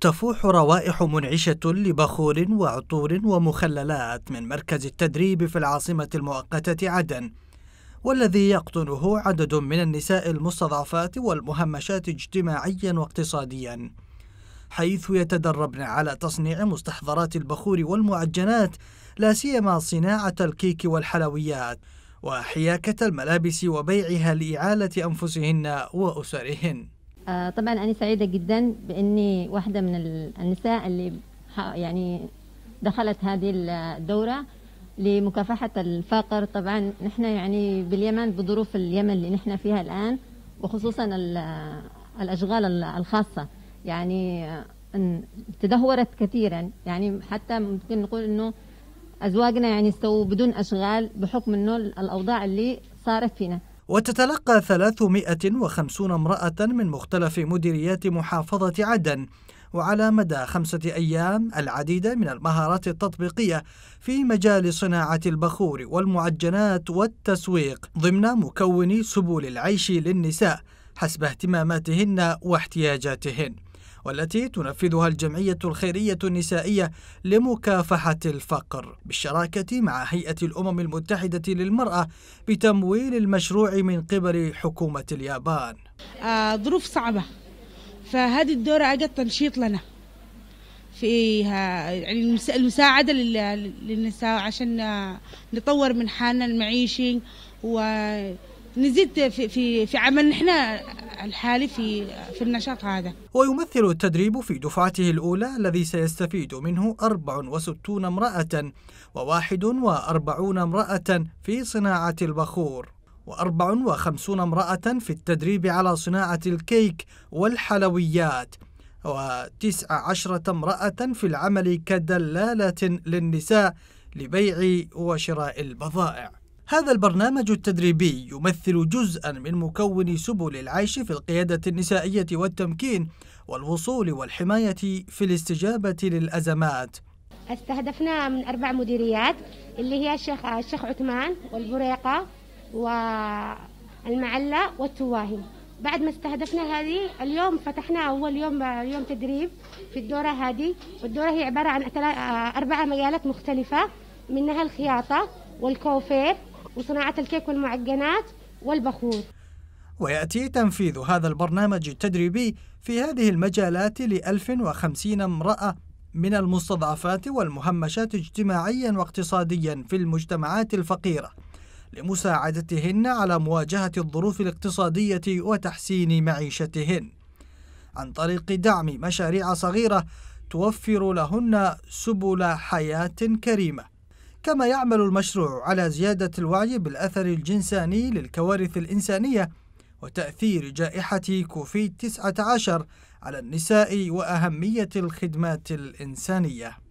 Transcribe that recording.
تفوح روائح منعشة لبخور وعطور ومخللات من مركز التدريب في العاصمة المؤقتة عدن والذي يقطنه عدد من النساء المستضعفات والمهمشات اجتماعيا واقتصاديا حيث يتدربن على تصنيع مستحضرات البخور والمعجنات لا سيما صناعة الكيك والحلويات وحياكة الملابس وبيعها لإعالة أنفسهن وأسرهن آه، طبعا أنا سعيدة جدا بإني واحدة من النساء اللي يعني دخلت هذه الدورة لمكافحة الفقر طبعا نحن يعني باليمن بظروف اليمن اللي نحن فيها الآن وخصوصا الأشغال الخاصة يعني تدهورت كثيرا يعني حتى ممكن نقول انه ازواجنا يعني استووا بدون اشغال بحكم انه الاوضاع اللي صارت فينا وتتلقى 350 امرأة من مختلف مديريات محافظة عدن وعلى مدى خمسة أيام العديد من المهارات التطبيقية في مجال صناعة البخور والمعجنات والتسويق ضمن مكون سبل العيش للنساء حسب اهتماماتهن واحتياجاتهن والتي تنفذها الجمعية الخيرية النسائية لمكافحة الفقر بالشراكة مع هيئة الأمم المتحدة للمرأة بتمويل المشروع من قبل حكومة اليابان آه ظروف صعبة فهذه الدورة أجت تنشيط لنا في يعني المساعدة للنساء عشان نطور من حالنا المعيشي و نزيد في في في عملنا احنا الحالي في في النشاط هذا. ويمثل التدريب في دفعته الاولى الذي سيستفيد منه 64 امراه و41 امراه في صناعه البخور. و54 امرأة في التدريب على صناعة الكيك والحلويات و19 امرأة في العمل كدلالة للنساء لبيع وشراء البضائع هذا البرنامج التدريبي يمثل جزءا من مكون سبل العيش في القيادة النسائية والتمكين والوصول والحماية في الاستجابة للأزمات استهدفنا من أربع مديريات اللي هي الشيخ, الشيخ عثمان والبريقة والمعلة والتواهي بعد ما استهدفنا هذه اليوم فتحنا أول يوم يوم تدريب في الدورة هذه والدورة هي عبارة عن أربع مجالات مختلفة منها الخياطة والكوفير وصناعة الكيك والمعجنات والبخور ويأتي تنفيذ هذا البرنامج التدريبي في هذه المجالات لألف 1050 امرأة من المستضعفات والمهمشات اجتماعيا واقتصاديا في المجتمعات الفقيرة لمساعدتهن على مواجهة الظروف الاقتصادية وتحسين معيشتهن عن طريق دعم مشاريع صغيرة توفر لهن سبل حياة كريمة كما يعمل المشروع على زيادة الوعي بالأثر الجنساني للكوارث الإنسانية وتأثير جائحة كوفيد 19 على النساء وأهمية الخدمات الإنسانية